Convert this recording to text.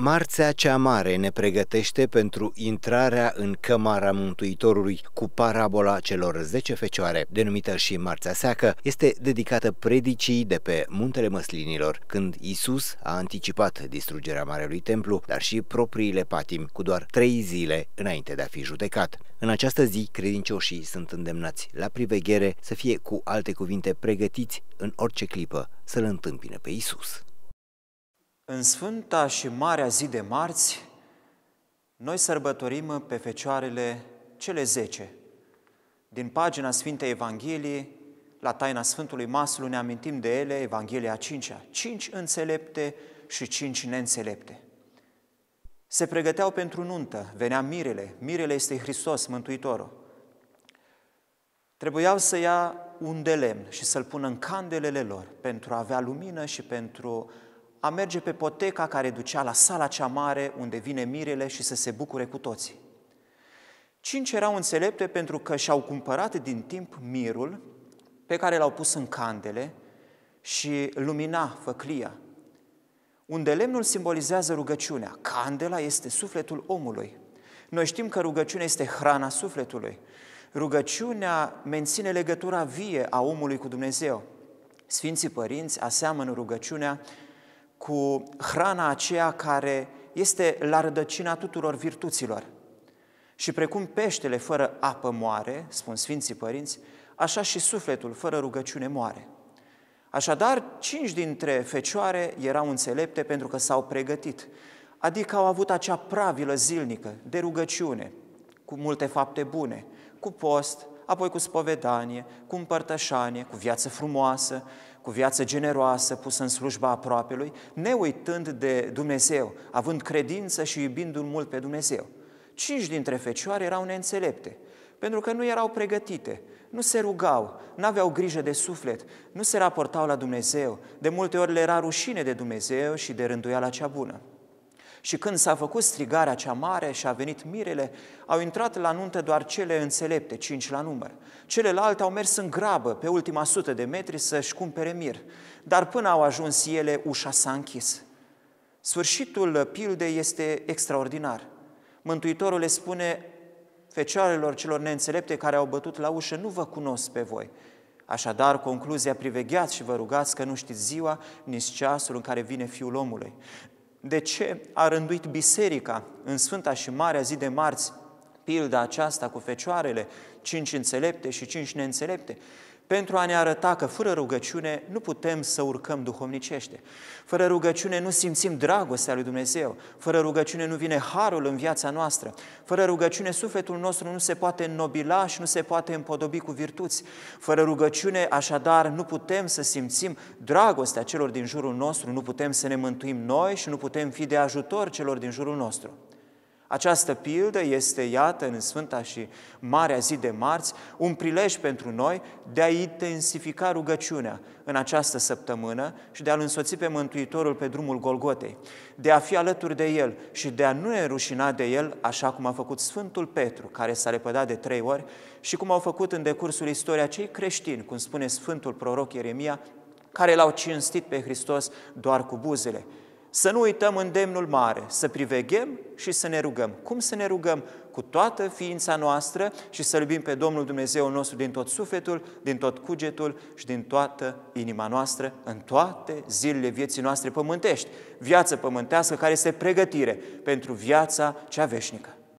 Marțea cea mare ne pregătește pentru intrarea în cămara Mântuitorului cu parabola celor 10 fecioare, denumită și Marțea Seacă, este dedicată predicii de pe Muntele Măslinilor, când Isus a anticipat distrugerea Marelui Templu, dar și propriile patim, cu doar trei zile înainte de a fi judecat. În această zi, credincioșii sunt îndemnați la priveghere să fie cu alte cuvinte pregătiți în orice clipă să-L întâmpine pe Isus. În Sfânta și Marea Zi de Marți, noi sărbătorim pe fecioarele cele zece. Din pagina Sfintei Evangheliei, la taina Sfântului Maslu ne amintim de ele, Evanghelia 5 -a, cinci înțelepte și cinci neînțelepte. Se pregăteau pentru nuntă, venea mirele, mirele este Hristos, Mântuitorul. Trebuiau să ia un de lemn și să-l pună în candelele lor pentru a avea lumină și pentru a merge pe poteca care ducea la sala cea mare unde vine mirele și să se bucure cu toții. Cinci erau înțelepte pentru că și-au cumpărat din timp mirul pe care l-au pus în candele și lumina făclia, unde lemnul simbolizează rugăciunea. Candela este sufletul omului. Noi știm că rugăciunea este hrana sufletului. Rugăciunea menține legătura vie a omului cu Dumnezeu. Sfinții părinți aseamănă rugăciunea cu hrana aceea care este la rădăcina tuturor virtuților. Și precum peștele fără apă moare, spun Sfinții Părinți, așa și sufletul fără rugăciune moare. Așadar, cinci dintre fecioare erau înțelepte pentru că s-au pregătit, adică au avut acea pravilă zilnică de rugăciune, cu multe fapte bune, cu post, apoi cu spovedanie, cu împărtășanie, cu viață frumoasă, cu viață generoasă pusă în slujba ne neuitând de Dumnezeu, având credință și iubindu-L mult pe Dumnezeu. Cinci dintre fecioare erau neînțelepte, pentru că nu erau pregătite, nu se rugau, nu aveau grijă de suflet, nu se raportau la Dumnezeu, de multe ori le era rușine de Dumnezeu și de rânduiala cea bună. Și când s-a făcut strigarea cea mare și a venit mirele, au intrat la nuntă doar cele înțelepte, cinci la număr. Celelalte au mers în grabă, pe ultima sută de metri, să-și cumpere mir. Dar până au ajuns ele, ușa s-a închis. Sfârșitul pildei este extraordinar. Mântuitorul le spune fecioarelor celor neînțelepte care au bătut la ușă, nu vă cunosc pe voi. Așadar, concluzia, privegheați și vă rugați că nu știți ziua, nici ceasul în care vine Fiul omului de ce a rânduit biserica în Sfânta și Marea zi de marți pilda aceasta cu fecioarele, cinci înțelepte și cinci neînțelepte? pentru a ne arăta că fără rugăciune nu putem să urcăm duhovnicește. Fără rugăciune nu simțim dragostea lui Dumnezeu, fără rugăciune nu vine harul în viața noastră, fără rugăciune sufletul nostru nu se poate înnobila și nu se poate împodobi cu virtuți. Fără rugăciune, așadar, nu putem să simțim dragostea celor din jurul nostru, nu putem să ne mântuim noi și nu putem fi de ajutor celor din jurul nostru. Această pildă este, iată, în Sfânta și Marea Zi de Marți, un prilej pentru noi de a intensifica rugăciunea în această săptămână și de a-L însoți pe Mântuitorul pe drumul Golgotei, de a fi alături de El și de a nu ne rușina de El, așa cum a făcut Sfântul Petru, care s-a lepădat de trei ori, și cum au făcut în decursul istoria cei creștini, cum spune Sfântul Proroc Ieremia, care l-au cinstit pe Hristos doar cu buzele, să nu uităm îndemnul mare, să priveghem și să ne rugăm. Cum să ne rugăm? Cu toată ființa noastră și să iubim pe Domnul Dumnezeu nostru din tot sufletul, din tot cugetul și din toată inima noastră, în toate zilele vieții noastre pământești. Viață pământească care este pregătire pentru viața cea veșnică.